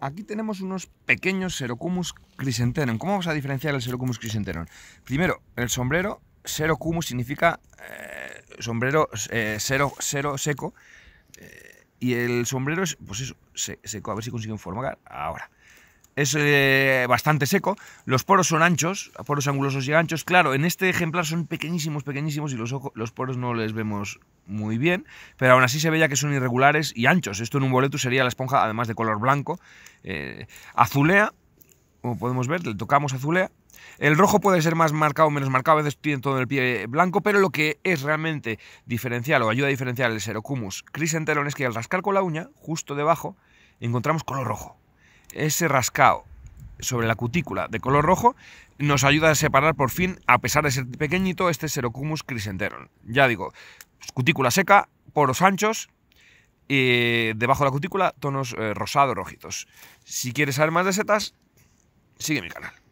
aquí tenemos unos pequeños Serocumus crisenteron. ¿Cómo vamos a diferenciar el Serocumus crisenteron? Primero, el sombrero, Serocumus significa eh, sombrero cero, eh, cero seco. Eh, y el sombrero es, pues eso, seco, a ver si consigo informar ahora. Es bastante seco, los poros son anchos, poros angulosos y anchos. Claro, en este ejemplar son pequeñísimos, pequeñísimos y los, ojos, los poros no les vemos muy bien, pero aún así se veía que son irregulares y anchos. Esto en un boleto sería la esponja, además de color blanco. Eh, azulea, como podemos ver, le tocamos azulea. El rojo puede ser más marcado o menos marcado, a veces tiene todo el pie blanco, pero lo que es realmente diferencial o ayuda a diferenciar el Serocumus crisenteron es que al rascar con la uña, justo debajo, encontramos color rojo. Ese rascado sobre la cutícula de color rojo nos ayuda a separar por fin, a pesar de ser pequeñito, este Serocumus crisenteron. Ya digo, Cutícula seca, poros anchos, y debajo de la cutícula tonos eh, rosados, rojitos. Si quieres saber más de setas, sigue mi canal.